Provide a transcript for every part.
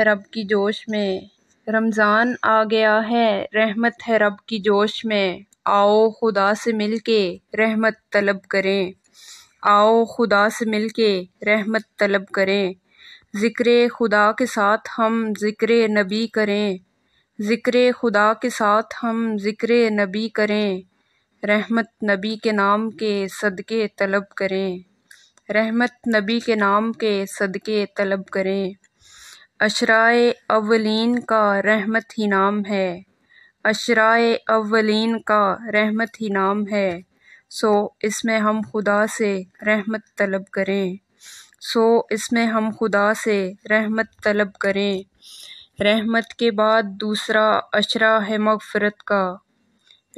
है रब की जोश में रमज़ान आ गया है रहमत है रब की जोश में आओ खुदा से मिल के रहमत तलब करें आओ खुदा से मिल के रहमत तलब करें ज़िक्र खुदा के साथ हम ज़िक्र नबी करें ज़िक्र खुदा के साथ हम ज़िक्र नबी करें रहमत नबी के नाम के सदक़े तलब करें रहमत नबी के नाम के सदक़े तलब करें अशराए अवलिन का रहमत ही नाम है अशराए अवलिन का रहमत ही नाम है सो इसमें हम खुदा से रहमत तलब करें सो इसमें हम खुदा से रहमत तलब करें रहमत के बाद दूसरा अशरा है मगफरत का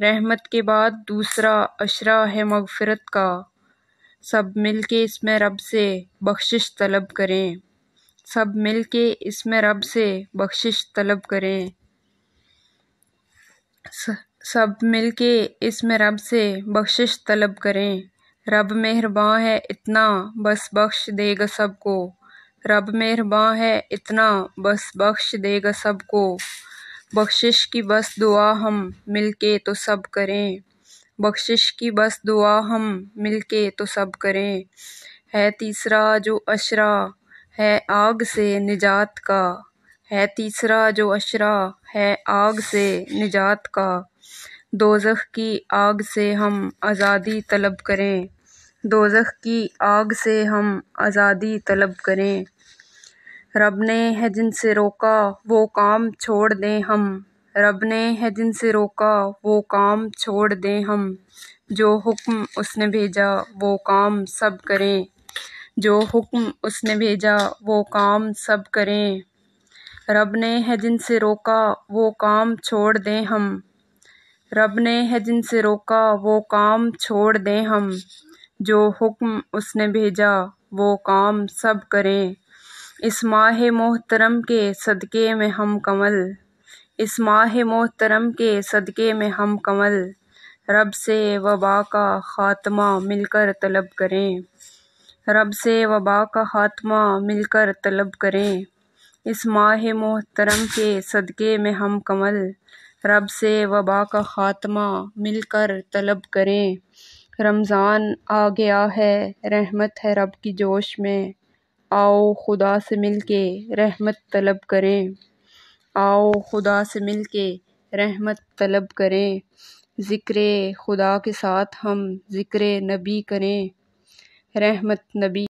रहमत के बाद दूसरा अशरा है मगफरत का सब मिलके इसमें रब से बख्शिश तलब करें सब मिल के इसमें रब से बख्शिश तलब करें सब मिल के इसमें रब से बख्शिश तलब करें रब मेहरबान है इतना बस बख्श देगा सबको रब मेहरबान है इतना बस बख्श देगा सबको बख्शिश की बस दुआ हम मिल के तो सब करें बख्शिश की बस दुआ हम मिल के तो सब करें है तीसरा जो अशरा है आग से निजात का है तीसरा जो अशरा है आग से निजात का दोजख की आग से हम आज़ादी तलब करें दोजख की आग से हम आज़ादी तलब करें रब ने है जिनसे रोका वो काम छोड़ दें हम रब ने है जिनसे रोका वो काम छोड़ दें हम जो हुक्म उसने भेजा वो काम सब करें जो हुक्म उसने भेजा वो काम सब करें रब ने है जिनसे रोका वो काम छोड़ दें हम रब ने है जिनसे रोका वो काम छोड़ दें हम जो हुक्म उसने भेजा वो काम सब करें इस माह मोहतरम के सदक़े में हम कमल इस माह मोहतरम के सदक़े में हम कमल रब से वबा का ख़ात्मा मिलकर तलब करें रब से वबा का ख़ात्मा मिलकर तलब करें इस माह मोहतरम के सदक़े में हम कमल रब से वबा का ख़ात्मा मिलकर तलब करें रमज़ान आ गया है रहमत है रब की जोश में आओ खुदा से मिल के रहमत तलब करें आओ खुदा से मिल के रहमत तलब करें ज़िक्र खुदा के साथ हम ज़िक्र नबी करें रहमत नबी